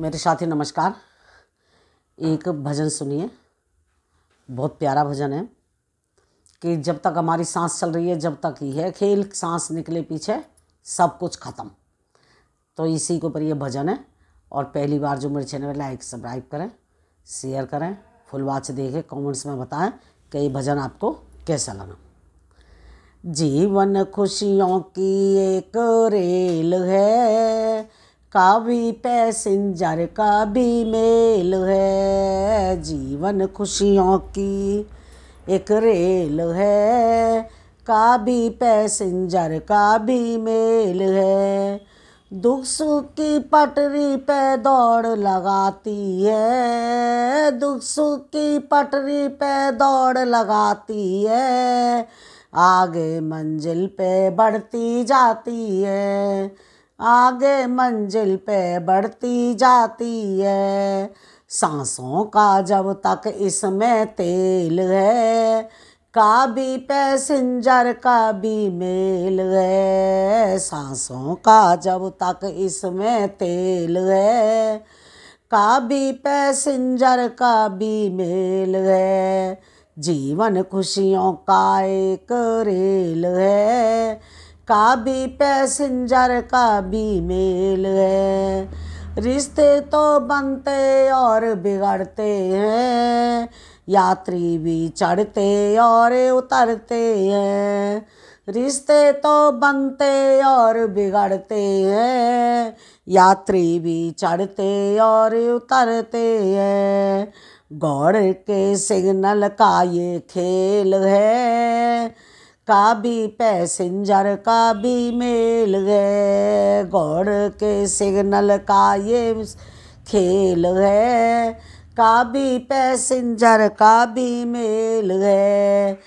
मेरे साथी नमस्कार एक भजन सुनिए बहुत प्यारा भजन है कि जब तक हमारी सांस चल रही है जब तक ही है खेल सांस निकले पीछे सब कुछ ख़त्म तो इसी के ऊपर ये भजन है और पहली बार जो मेरे चैनल लाइक सब्सक्राइब करें शेयर करें फुल वाच देखें कमेंट्स में बताएं कि ये भजन आपको कैसा लगा जीवन खुशियों की एक रेल है कावी पैसेंजर का भी मेल है जीवन खुशियों की एक रेल है काबी पैसेंजर का भी मेल है दुख सुख की पटरी पे दौड़ लगाती है दुख सुख की पटरी पे दौड़ लगाती है आगे मंजिल पे बढ़ती जाती है आगे मंजिल पे बढ़ती जाती है सांसों का जब तक इसमें तेल है कभी पैसेंजर का भी मेल है सांसों का जब तक इसमें तेल है कभी पैसेंजर का भी मेल है जीवन खुशियों का एक रेल है का भी पैसेंजर का भी मेल है रिश्ते तो बनते और बिगड़ते हैं यात्री भी चढ़ते और उतरते हैं रिश्ते तो बनते और बिगड़ते हैं यात्री भी चढ़ते और उतरते हैं गौर के सिग्नल का ये खेल है काबी पैसेंजर काबी मेल गए गौड़ के सिग्नल का ये खेल है काबी पैसेंजर काबी मेल है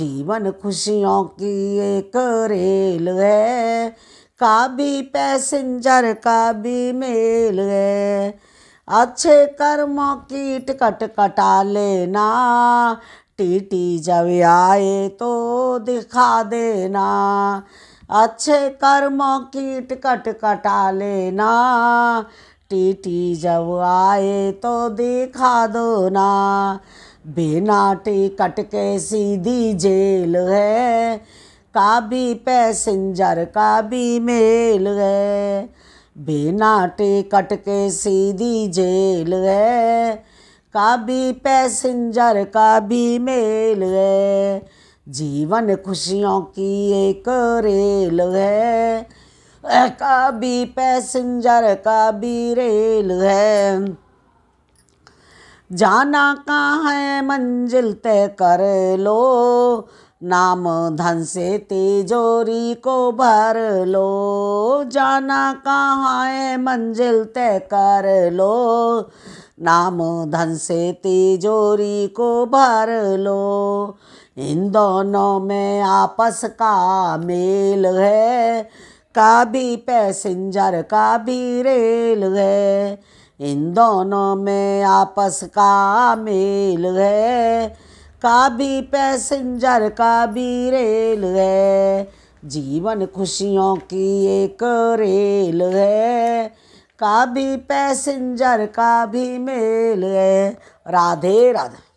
जीवन खुशियों की एक रेल है काबी पैसेंजर काबी मेल है अच्छे कर्मों की टिकट कटा लेना टीटी जब आए तो दिखा देना अच्छे कर्मों की टिकट कटा लेना टीटी जब आए तो दिखा दो ना बिना टिकट के सीधी जेल है का भी पैसेंजर का भी मेल है बिना टिकट के सीधी जेल है का भी पैसेंजर का भी मेल है जीवन खुशियों की एक रेल है का भी पैसेंजर का भी रेल है जाना कहाँ है मंजिल तय कर लो नाम धन से तिजोरी को भर लो जाना कहाँ है मंजिल तय कर लो नाम धन से तिजोरी को भर लो इन दोनों में आपस का मेल है का भी पैसेंजर का भी रेल है इन दोनों में आपस का मेल है काबी पैसेंजर काबी रेल है जीवन खुशियों की एक रेल है काबी पैसेंजर काबी मेल है राधे राधे